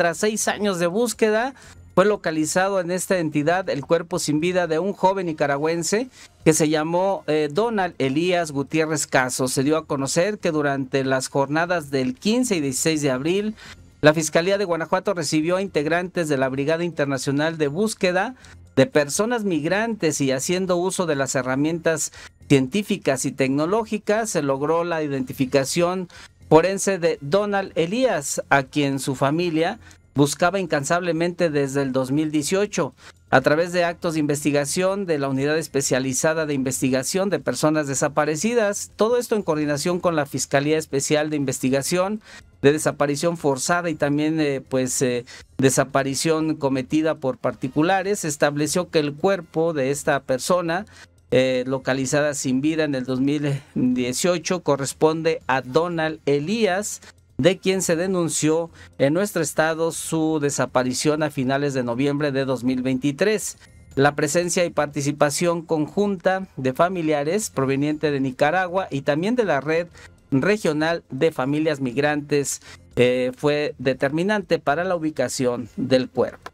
Tras seis años de búsqueda, fue localizado en esta entidad el cuerpo sin vida de un joven nicaragüense que se llamó eh, Donald Elías Gutiérrez Caso. Se dio a conocer que durante las jornadas del 15 y 16 de abril, la Fiscalía de Guanajuato recibió a integrantes de la Brigada Internacional de Búsqueda de Personas Migrantes y haciendo uso de las herramientas científicas y tecnológicas, se logró la identificación forense de Donald Elías, a quien su familia buscaba incansablemente desde el 2018 a través de actos de investigación de la Unidad Especializada de Investigación de Personas Desaparecidas, todo esto en coordinación con la Fiscalía Especial de Investigación de Desaparición Forzada y también eh, pues eh, desaparición cometida por particulares, estableció que el cuerpo de esta persona eh, localizada sin vida en el 2018 corresponde a Donald Elías, de quien se denunció en nuestro estado su desaparición a finales de noviembre de 2023. La presencia y participación conjunta de familiares provenientes de Nicaragua y también de la red regional de familias migrantes eh, fue determinante para la ubicación del cuerpo.